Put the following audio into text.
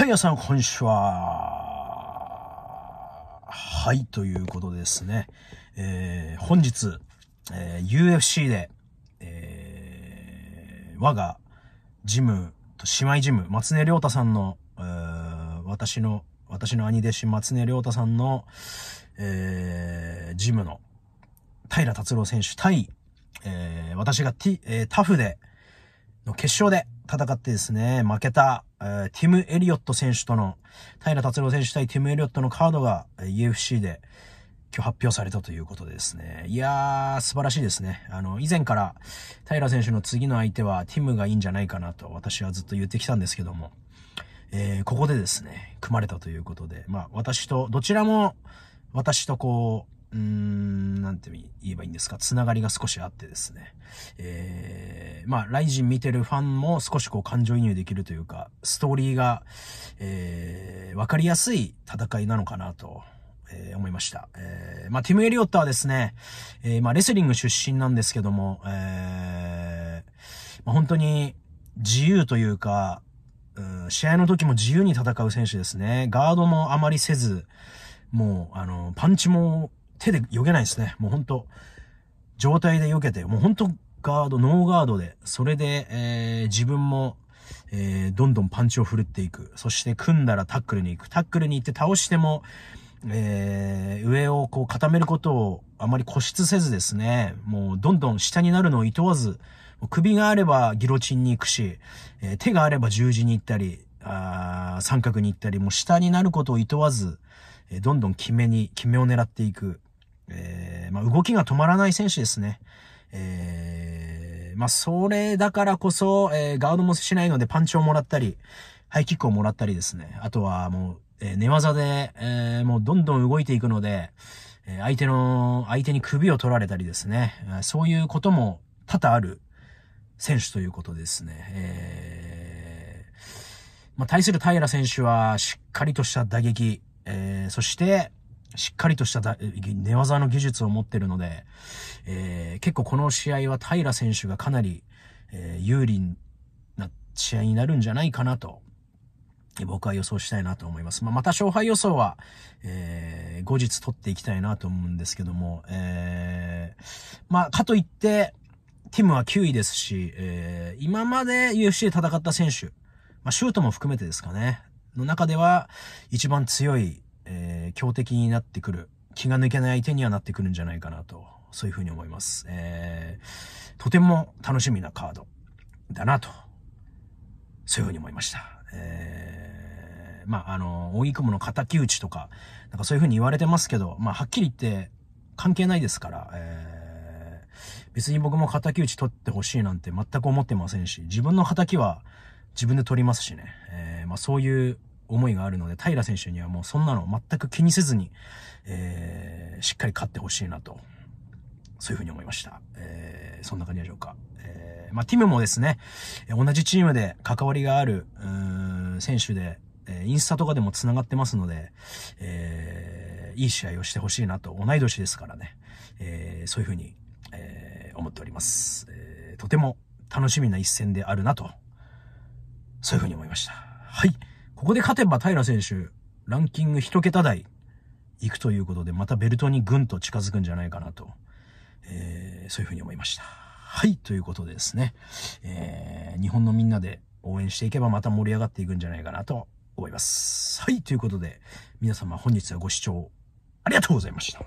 はい、皆さん、こんにちは。はい、ということですね。えー、本日、えー、UFC で、えー、我がジム、姉妹ジム、松根良太さんの、えー、私の、私の兄弟子松根良太さんの、えー、ジムの平達郎選手対、えー、私がティ、えー、タフで、の決勝で戦ってですね、負けた、えティム・エリオット選手との、平達郎選手対ティム・エリオットのカードが UFC で今日発表されたということでですね。いやー、素晴らしいですね。あの、以前から平選手の次の相手はティムがいいんじゃないかなと私はずっと言ってきたんですけども、えー、ここでですね、組まれたということで、まあ私と、どちらも私とこう、うーん、なんて言えばいいんですか、つながりが少しあってですね。えー、まあ、ライジン見てるファンも少しこう感情移入できるというか、ストーリーが、えー、わかりやすい戦いなのかなと。えー、思いました。えー、まあ、ティム・エリオットはですね、えー、まあ、レスリング出身なんですけども、えー、まあ、本当に自由というか、うん、試合の時も自由に戦う選手ですね。ガードもあまりせず、もう、あの、パンチも手で避けないですね。もうほんと、状態で避けて、もうほんとガード、ノーガードで、それで、えー、自分も、えー、どんどんパンチを振るっていく。そして組んだらタックルに行く。タックルに行って倒しても、えー、上をこう固めることをあまり固執せずですね、もうどんどん下になるのを厭わず、首があればギロチンに行くし、えー、手があれば十字に行ったり、あ三角に行ったり、もう下になることを厭わず、えー、どんどん決めに、決めを狙っていく。えー、まあ、動きが止まらない選手ですね。えー、まあ、それだからこそ、えー、ガードもしないのでパンチをもらったり、ハイキックをもらったりですね。あとはもう、えー、寝技で、えー、もうどんどん動いていくので、えー、相手の、相手に首を取られたりですね。そういうことも多々ある選手ということですね。えー、まあ、対する平選手はしっかりとした打撃、えー、そして、しっかりとした寝技の技術を持ってるので、えー、結構この試合は平選手がかなり、えー、有利な試合になるんじゃないかなと、僕は予想したいなと思います。まあ、また勝敗予想は、えー、後日取っていきたいなと思うんですけども、えー、まあ、かといって、ティムは9位ですし、えー、今まで UFC で戦った選手、まあ、シュートも含めてですかね、の中では一番強いえー、強敵になってくる、気が抜けない相手にはなってくるんじゃないかなと、そういうふうに思います。えー、とても楽しみなカードだなと、そういうふうに思いました。えー、まあ、あの、大井雲の敵討ちとか、なんかそういうふうに言われてますけど、まあ、はっきり言って関係ないですから、えー別に僕も敵討ち取ってほしいなんて全く思ってませんし、自分の敵は自分で取りますしね。えー、まあそういう思いがあるので、平選手にはもうそんなの全く気にせずに、えー、しっかり勝ってほしいなと、そういうふうに思いました。えー、そんな感じでしょうか。えー、まあ、ティムもですね、同じチームで関わりがある、うー選手で、えインスタとかでも繋がってますので、えー、いい試合をしてほしいなと、同い年ですからね、えー、そういうふうに、えー、思っております、えー。とても楽しみな一戦であるなと、そういうふうに思いました。はい。ここで勝てば平選手、ランキング1桁台行くということで、またベルトにぐんと近づくんじゃないかなと、えー、そういうふうに思いました。はい、ということでですね、えー、日本のみんなで応援していけばまた盛り上がっていくんじゃないかなと思います。はい、ということで、皆様本日はご視聴ありがとうございました。